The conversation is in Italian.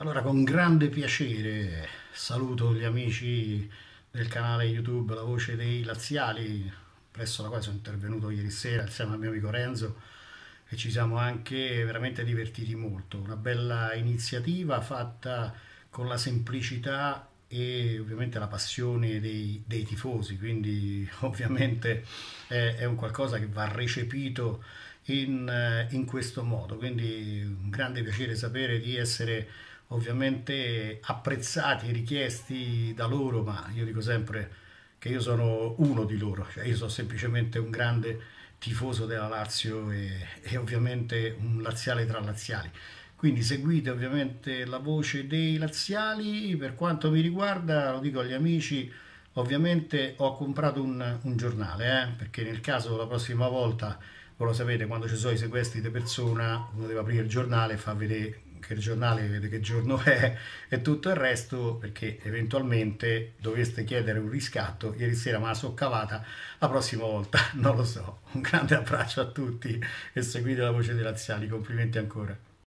Allora, con grande piacere saluto gli amici del canale YouTube La Voce dei Laziali, presso la quale sono intervenuto ieri sera insieme al mio amico Renzo e ci siamo anche veramente divertiti molto. Una bella iniziativa fatta con la semplicità e ovviamente la passione dei, dei tifosi, quindi ovviamente è, è, un qualcosa che va recepito in, in questo modo, quindi un grande piacere sapere di essere ovviamente apprezzati, richiesti da loro, ma io dico sempre che io sono uno di loro, cioè io sono semplicemente un grande tifoso della Lazio e, e ovviamente un laziale tra laziali. Quindi seguite ovviamente la voce dei laziali, per quanto mi riguarda, lo dico agli amici, ovviamente ho comprato un, un giornale, eh, perché nel caso la prossima volta, voi lo sapete, quando ci sono i sequestri di persona, uno deve aprire il giornale e fa vedere che il giornale vede che giorno è e tutto il resto perché eventualmente doveste chiedere un riscatto ieri sera ma la so cavata la prossima volta non lo so un grande abbraccio a tutti e seguite la voce dei razziali complimenti ancora